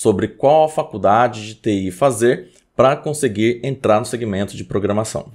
sobre qual faculdade de TI fazer para conseguir entrar no segmento de programação.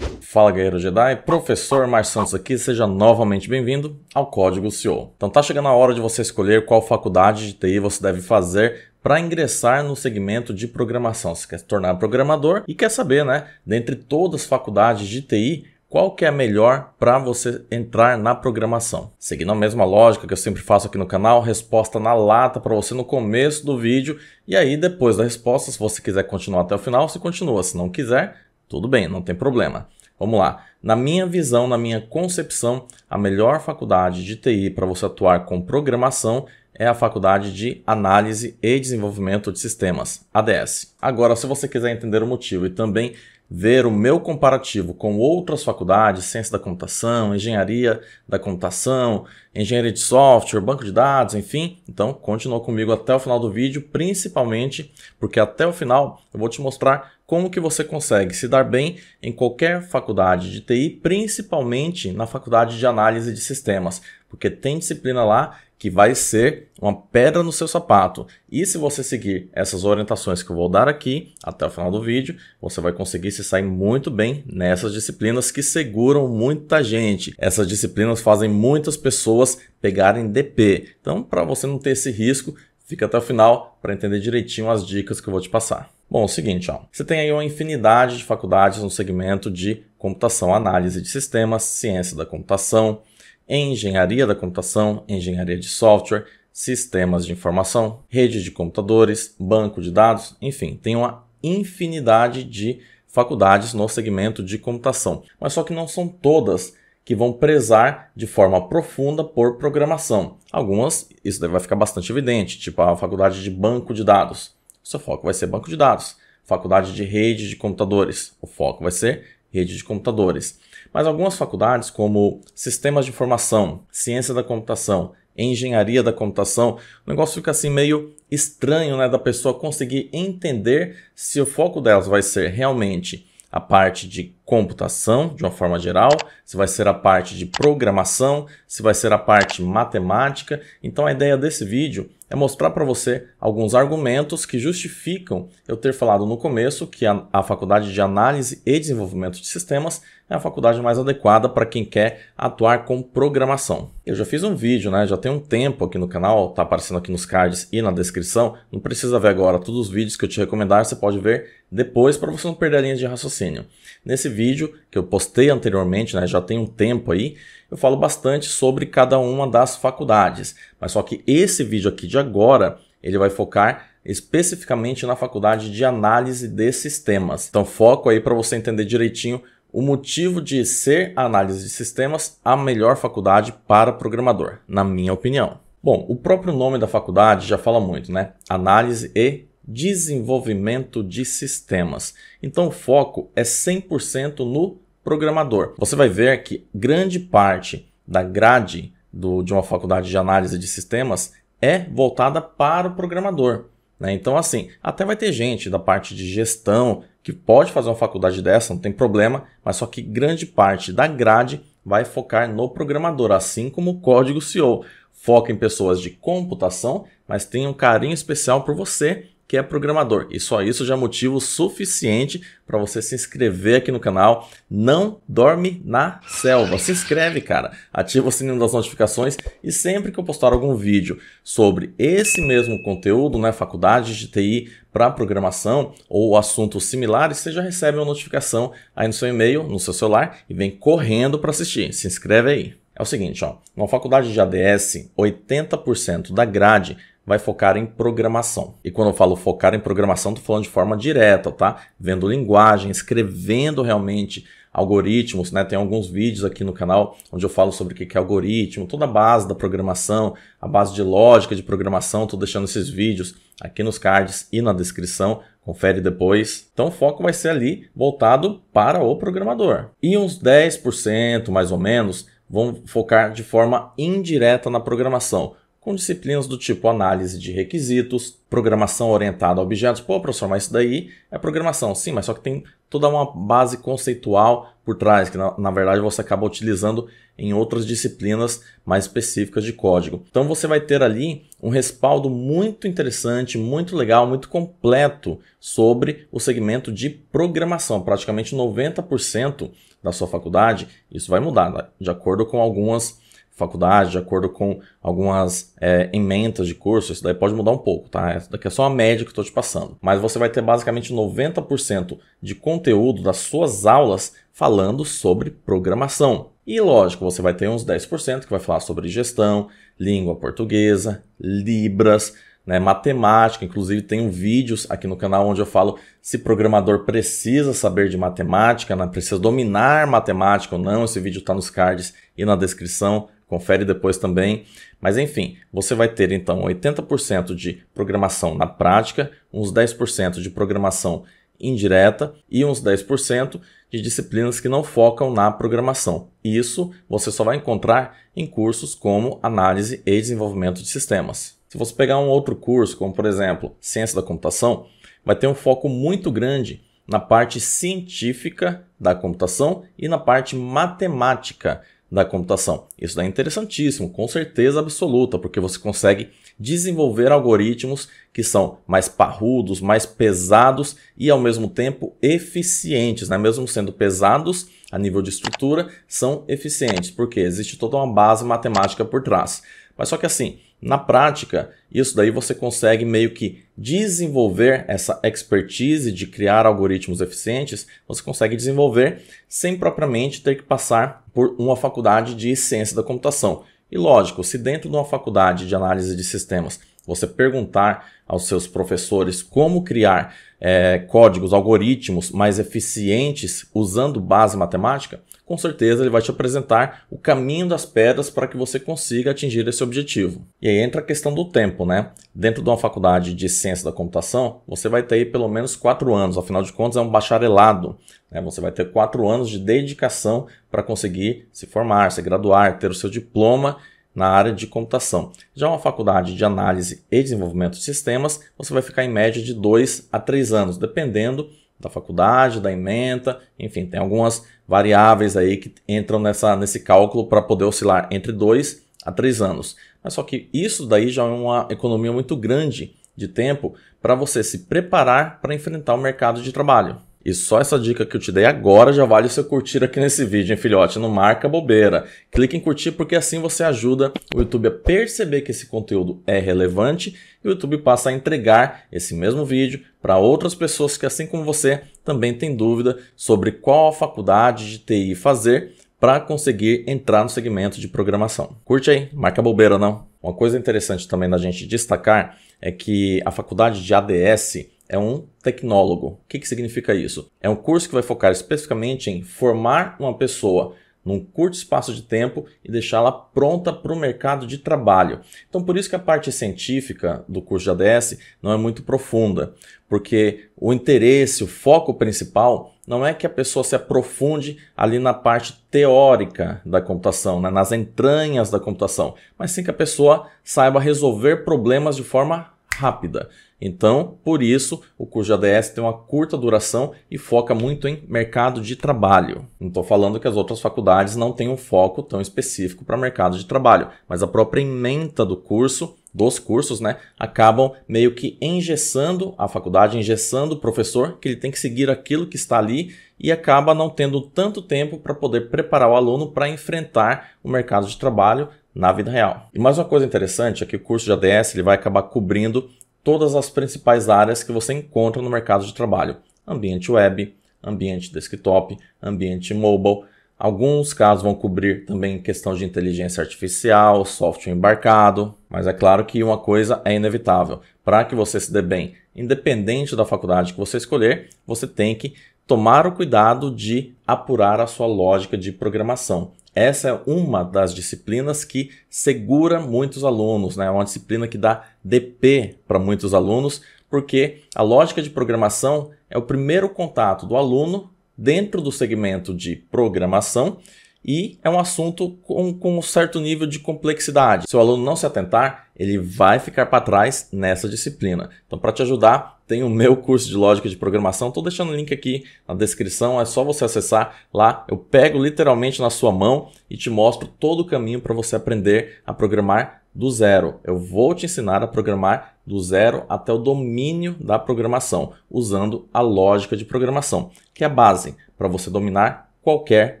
Fala Guerreiro Jedi, professor Mar Santos aqui, seja novamente bem-vindo ao Código CEO. Então tá chegando a hora de você escolher qual faculdade de TI você deve fazer para ingressar no segmento de programação. Você quer se tornar programador e quer saber, né, dentre todas as faculdades de TI, qual que é a melhor para você entrar na programação. Seguindo a mesma lógica que eu sempre faço aqui no canal, resposta na lata para você no começo do vídeo e aí depois da resposta, se você quiser continuar até o final, você continua, se não quiser, tudo bem, não tem problema. Vamos lá. Na minha visão, na minha concepção, a melhor faculdade de TI para você atuar com programação é a Faculdade de Análise e Desenvolvimento de Sistemas, ADS. Agora, se você quiser entender o motivo e também ver o meu comparativo com outras faculdades, ciência da computação, engenharia da computação, engenharia de software, banco de dados, enfim. Então, continua comigo até o final do vídeo, principalmente porque até o final eu vou te mostrar como que você consegue se dar bem em qualquer faculdade de TI, principalmente na faculdade de análise de sistemas, porque tem disciplina lá que vai ser uma pedra no seu sapato. E se você seguir essas orientações que eu vou dar aqui até o final do vídeo, você vai conseguir se sair muito bem nessas disciplinas que seguram muita gente. Essas disciplinas fazem muitas pessoas pegarem DP. Então, para você não ter esse risco, fica até o final para entender direitinho as dicas que eu vou te passar. Bom, é o seguinte, ó. você tem aí uma infinidade de faculdades no segmento de computação, análise de sistemas, ciência da computação, engenharia da computação, engenharia de software, sistemas de informação, rede de computadores, banco de dados, enfim, tem uma infinidade de faculdades no segmento de computação. Mas só que não são todas que vão prezar de forma profunda por programação. Algumas, isso vai ficar bastante evidente, tipo a faculdade de banco de dados seu foco vai ser banco de dados. Faculdade de rede de computadores, o foco vai ser rede de computadores. Mas algumas faculdades, como sistemas de informação, ciência da computação, engenharia da computação, o negócio fica assim meio estranho, né, da pessoa conseguir entender se o foco delas vai ser realmente a parte de computação, de uma forma geral, se vai ser a parte de programação, se vai ser a parte matemática. Então a ideia desse vídeo é mostrar para você alguns argumentos que justificam eu ter falado no começo que a, a faculdade de análise e desenvolvimento de sistemas é a faculdade mais adequada para quem quer atuar com programação. Eu já fiz um vídeo, né? Já tem um tempo aqui no canal, está aparecendo aqui nos cards e na descrição. Não precisa ver agora todos os vídeos que eu te recomendar, você pode ver depois para você não perder a linha de raciocínio. Nesse vídeo que eu postei anteriormente, né, já tem um tempo aí, eu falo bastante sobre cada uma das faculdades. Mas só que esse vídeo aqui de agora, ele vai focar especificamente na faculdade de análise de sistemas. Então foco aí para você entender direitinho o motivo de ser a análise de sistemas a melhor faculdade para programador, na minha opinião. Bom, o próprio nome da faculdade já fala muito, né? Análise e desenvolvimento de sistemas. Então o foco é 100% no programador. Você vai ver que grande parte da grade do, de uma faculdade de análise de sistemas é voltada para o programador. Né? Então, assim, até vai ter gente da parte de gestão que pode fazer uma faculdade dessa, não tem problema, mas só que grande parte da grade vai focar no programador, assim como o código CEO. Foca em pessoas de computação, mas tem um carinho especial por você que é programador. E só isso já é motivo suficiente para você se inscrever aqui no canal. Não dorme na selva. Se inscreve, cara. Ativa o sininho das notificações e sempre que eu postar algum vídeo sobre esse mesmo conteúdo, né, faculdade de TI para programação ou assuntos similares, você já recebe uma notificação aí no seu e-mail, no seu celular e vem correndo para assistir. Se inscreve aí. É o seguinte, ó, uma faculdade de ADS, 80% da grade vai focar em programação. E quando eu falo focar em programação, estou falando de forma direta, tá? Vendo linguagem, escrevendo realmente algoritmos, né? Tem alguns vídeos aqui no canal onde eu falo sobre o que é algoritmo, toda a base da programação, a base de lógica de programação. Estou deixando esses vídeos aqui nos cards e na descrição. Confere depois. Então o foco vai ser ali voltado para o programador. E uns 10% mais ou menos vão focar de forma indireta na programação com disciplinas do tipo análise de requisitos, programação orientada a objetos. Pô, professor, mas isso daí é programação. Sim, mas só que tem toda uma base conceitual por trás, que na, na, verdade você acaba utilizando em outras disciplinas mais específicas de código. Então você vai ter ali um respaldo muito interessante, muito legal, muito completo sobre o segmento de programação. Praticamente 90% da sua faculdade, isso vai mudar, né? de acordo com algumas faculdade, de acordo com algumas é, emendas de curso, isso daí pode mudar um pouco, tá? Isso daqui é só a média que eu estou te passando. Mas você vai ter basicamente 90% de conteúdo das suas aulas falando sobre programação. E lógico, você vai ter uns 10% que vai falar sobre gestão, língua portuguesa, libras, né, matemática. Inclusive, tenho vídeos aqui no canal onde eu falo se programador precisa saber de matemática, né, precisa dominar matemática ou não. Esse vídeo está nos cards e na descrição confere depois também. Mas enfim, você vai ter então 80% de programação na prática, uns 10% de programação indireta e uns 10% de disciplinas que não focam na programação. Isso você só vai encontrar em cursos como análise e desenvolvimento de sistemas. Se você pegar um outro curso, como por exemplo, ciência da computação, vai ter um foco muito grande na parte científica da computação e na parte matemática da computação. Isso daí é interessantíssimo, com certeza absoluta, porque você consegue desenvolver algoritmos que são mais parrudos, mais pesados e ao mesmo tempo eficientes, né? mesmo sendo pesados a nível de estrutura, são eficientes, porque existe toda uma base matemática por trás. Mas só que assim, na prática, isso daí você consegue meio que desenvolver essa expertise de criar algoritmos eficientes, você consegue desenvolver sem propriamente ter que passar por uma faculdade de ciência da computação. E lógico, se dentro de uma faculdade de análise de sistemas você perguntar aos seus professores como criar é, códigos, algoritmos mais eficientes usando base matemática, com certeza ele vai te apresentar o caminho das pedras para que você consiga atingir esse objetivo. E aí entra a questão do tempo, né? Dentro de uma faculdade de ciência da computação, você vai ter aí pelo menos quatro anos, afinal de contas é um bacharelado. Né? Você vai ter quatro anos de dedicação para conseguir se formar, se graduar, ter o seu diploma na área de computação. Já uma faculdade de análise e desenvolvimento de sistemas, você vai ficar em média de 2 a 3 anos, dependendo da faculdade, da ementa, enfim, tem algumas variáveis aí que entram nessa, nesse cálculo para poder oscilar entre 2 a 3 anos. Mas só que isso daí já é uma economia muito grande de tempo para você se preparar para enfrentar o mercado de trabalho. E só essa dica que eu te dei agora já vale o seu curtir aqui nesse vídeo, hein, filhote? Não marca bobeira. Clique em curtir porque assim você ajuda o YouTube a perceber que esse conteúdo é relevante e o YouTube passa a entregar esse mesmo vídeo para outras pessoas que, assim como você, também tem dúvida sobre qual faculdade de TI fazer para conseguir entrar no segmento de programação. Curte aí, marca bobeira não. Uma coisa interessante também da gente destacar é que a faculdade de ADS é um tecnólogo. O que, que significa isso? É um curso que vai focar especificamente em formar uma pessoa num curto espaço de tempo e deixá-la pronta para o mercado de trabalho. Então, por isso que a parte científica do curso de ADS não é muito profunda, porque o interesse, o foco principal não é que a pessoa se aprofunde ali na parte teórica da computação, né, nas entranhas da computação, mas sim que a pessoa saiba resolver problemas de forma rápida. Então, por isso, o curso de ADS tem uma curta duração e foca muito em mercado de trabalho. Não estou falando que as outras faculdades não têm um foco tão específico para mercado de trabalho, mas a própria ementa do curso dos cursos, né, acabam meio que engessando a faculdade, engessando o professor, que ele tem que seguir aquilo que está ali e acaba não tendo tanto tempo para poder preparar o aluno para enfrentar o mercado de trabalho na vida real. E mais uma coisa interessante é que o curso de ADS ele vai acabar cobrindo todas as principais áreas que você encontra no mercado de trabalho: ambiente web, ambiente desktop, ambiente mobile. Alguns casos vão cobrir também questão de inteligência artificial, software embarcado, mas é claro que uma coisa é inevitável. Para que você se dê bem, independente da faculdade que você escolher, você tem que tomar o cuidado de apurar a sua lógica de programação. Essa é uma das disciplinas que segura muitos alunos, né? é uma disciplina que dá DP para muitos alunos, porque a lógica de programação é o primeiro contato do aluno dentro do segmento de programação e é um assunto com, com, um certo nível de complexidade. Se o aluno não se atentar, ele vai ficar para trás nessa disciplina. Então, para te ajudar, tem o meu curso de lógica de programação. Estou deixando o link aqui na descrição, é só você acessar lá. Eu pego literalmente na sua mão e te mostro todo o caminho para você aprender a programar do zero. Eu vou te ensinar a programar do zero até o domínio da programação, usando a lógica de programação, que é a base para você dominar qualquer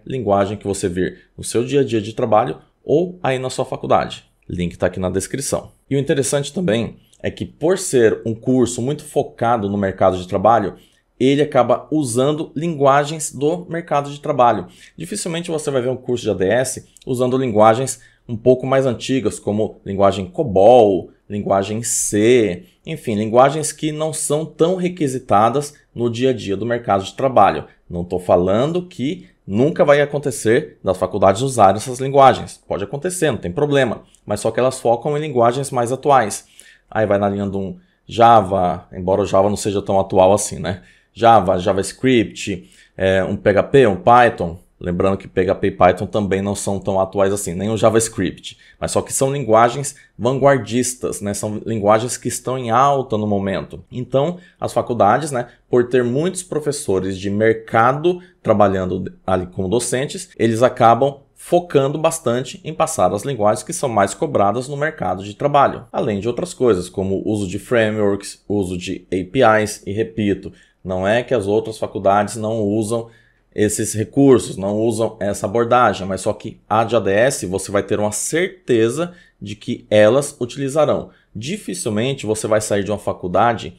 linguagem que você vir no seu dia a dia de trabalho ou aí na sua faculdade. Link está aqui na descrição. E o interessante também é que, por ser um curso muito focado no mercado de trabalho, ele acaba usando linguagens do mercado de trabalho. Dificilmente você vai ver um curso de ADS usando linguagens um pouco mais antigas, como linguagem COBOL, linguagem C, enfim, linguagens que não são tão requisitadas no dia a dia do mercado de trabalho. Não estou falando que nunca vai acontecer das faculdades usarem essas linguagens. Pode acontecer, não tem problema, mas só que elas focam em linguagens mais atuais. Aí vai na linha de um Java, embora o Java não seja tão atual assim, né? Java, JavaScript, é, um PHP, um Python, Lembrando que PHP e Python também não são tão atuais assim, nem o JavaScript, mas só que são linguagens vanguardistas, né? São linguagens que estão em alta no momento. Então, as faculdades, né, por ter muitos professores de mercado trabalhando ali como docentes, eles acabam focando bastante em passar as linguagens que são mais cobradas no mercado de trabalho, além de outras coisas como uso de frameworks, uso de APIs e repito, não é que as outras faculdades não usam esses recursos, não usam essa abordagem, mas só que a de ADS você vai ter uma certeza de que elas utilizarão. Dificilmente você vai sair de uma faculdade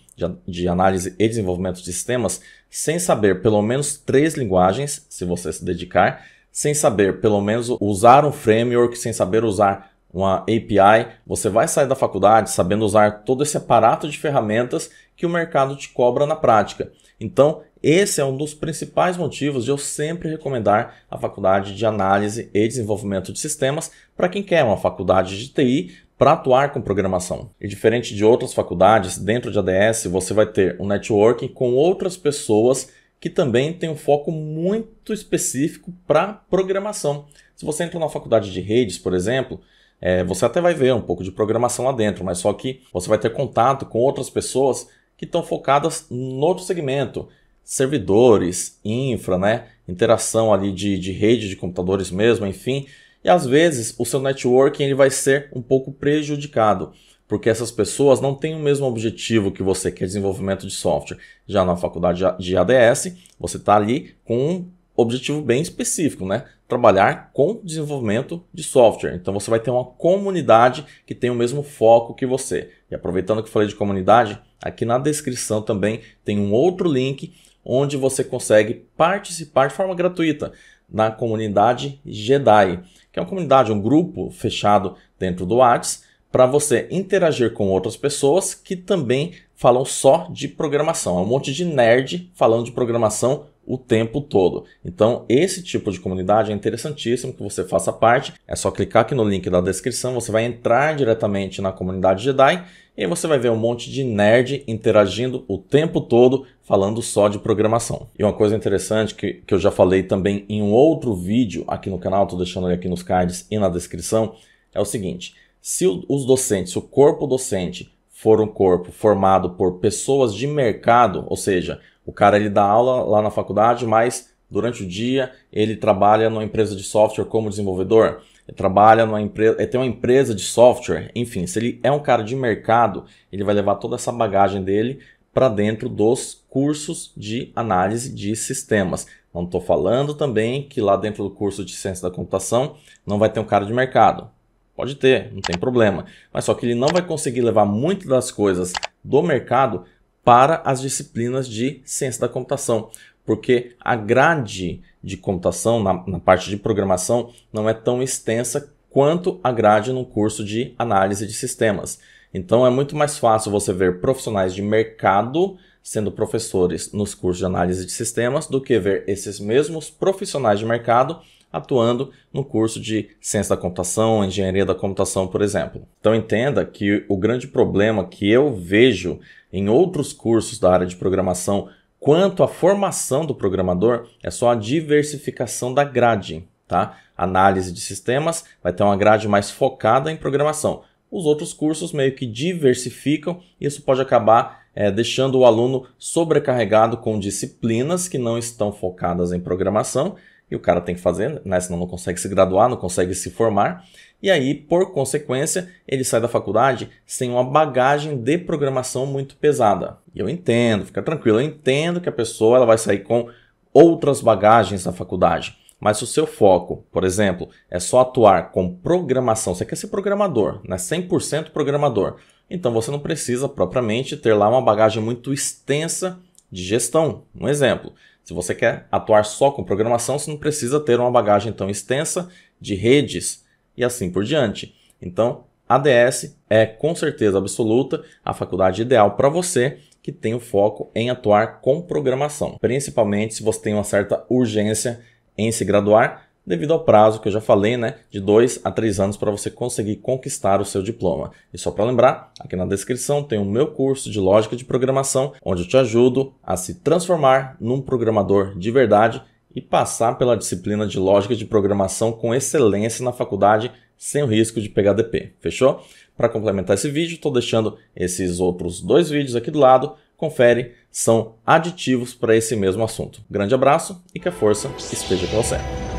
de, análise e desenvolvimento de sistemas sem saber pelo menos três linguagens, se você se dedicar, sem saber pelo menos usar um framework, sem saber usar uma API. Você vai sair da faculdade sabendo usar todo esse aparato de ferramentas que o mercado te cobra na prática. Então, esse é um dos principais motivos de eu sempre recomendar a faculdade de análise e desenvolvimento de sistemas para quem quer uma faculdade de TI para atuar com programação. E diferente de outras faculdades, dentro de ADS você vai ter um networking com outras pessoas que também tem um foco muito específico para programação. Se você entra na faculdade de redes, por exemplo, é, você até vai ver um pouco de programação lá dentro, mas só que você vai ter contato com outras pessoas que estão focadas no outro segmento servidores, infra, né? Interação ali de, de rede de computadores mesmo, enfim. E às vezes o seu networking ele vai ser um pouco prejudicado, porque essas pessoas não têm o mesmo objetivo que você, que é desenvolvimento de software. Já na faculdade de ADS, você está ali com um objetivo bem específico, né? Trabalhar com desenvolvimento de software. Então você vai ter uma comunidade que tem o mesmo foco que você. E aproveitando que falei de comunidade, aqui na descrição também tem um outro link onde você consegue participar de forma gratuita na comunidade Jedi, que é uma comunidade, um grupo fechado dentro do Whats, para você interagir com outras pessoas que também falam só de programação. É um monte de nerd falando de programação o tempo todo. Então, esse tipo de comunidade é interessantíssimo que você faça parte. É só clicar aqui no link da descrição, você vai entrar diretamente na comunidade Jedi e você vai ver um monte de nerd interagindo o tempo todo falando só de programação. E uma coisa interessante que, que eu já falei também em um outro vídeo aqui no canal, estou deixando ele aqui nos cards e na descrição, é o seguinte, se os docentes, se o corpo docente for um corpo formado por pessoas de mercado, ou seja, o cara ele dá aula lá na faculdade, mas durante o dia ele trabalha numa empresa de software como desenvolvedor, ele trabalha numa empresa, ele tem uma empresa de software, enfim, se ele é um cara de mercado, ele vai levar toda essa bagagem dele para dentro dos cursos de análise de sistemas. Não estou falando também que lá dentro do curso de ciência da computação não vai ter um cara de mercado. Pode ter, não tem problema. Mas só que ele não vai conseguir levar muito das coisas do mercado para as disciplinas de ciência da computação, porque a grade de computação na, na parte de programação não é tão extensa quanto a grade no curso de análise de sistemas. Então é muito mais fácil você ver profissionais de mercado sendo professores nos cursos de análise de sistemas do que ver esses mesmos profissionais de mercado atuando no curso de ciência da computação, engenharia da computação, por exemplo. Então entenda que o grande problema que eu vejo em outros cursos da área de programação quanto à formação do programador, é só a diversificação da grade, tá? Análise de sistemas vai ter uma grade mais focada em programação. Os outros cursos meio que diversificam, e isso pode acabar é, deixando o aluno sobrecarregado com disciplinas que não estão focadas em programação e o cara tem que fazer, né? senão não consegue se graduar, não consegue se formar. E aí, por consequência, ele sai da faculdade sem uma bagagem de programação muito pesada. E eu entendo, fica tranquilo, eu entendo que a pessoa ela vai sair com outras bagagens da faculdade. Mas se o seu foco, por exemplo, é só atuar com programação, você quer ser programador, né? 100% programador, então você não precisa propriamente ter lá uma bagagem muito extensa de gestão. Um exemplo, se você quer atuar só com programação, você não precisa ter uma bagagem tão extensa de redes e assim por diante. Então, ADS é com certeza absoluta a faculdade ideal para você que tem o foco em atuar com programação, principalmente se você tem uma certa urgência em se graduar devido ao prazo que eu já falei, né, de 2 a 3 anos para você conseguir conquistar o seu diploma. E só para lembrar, aqui na descrição tem o meu curso de lógica de programação, onde eu te ajudo a se transformar num programador de verdade e passar pela disciplina de lógica de programação com excelência na faculdade sem o risco de pegar DP, fechou? Para complementar esse vídeo, estou deixando esses outros dois vídeos aqui do lado, confere, são aditivos para esse mesmo assunto. Grande abraço e que a força esteja com você.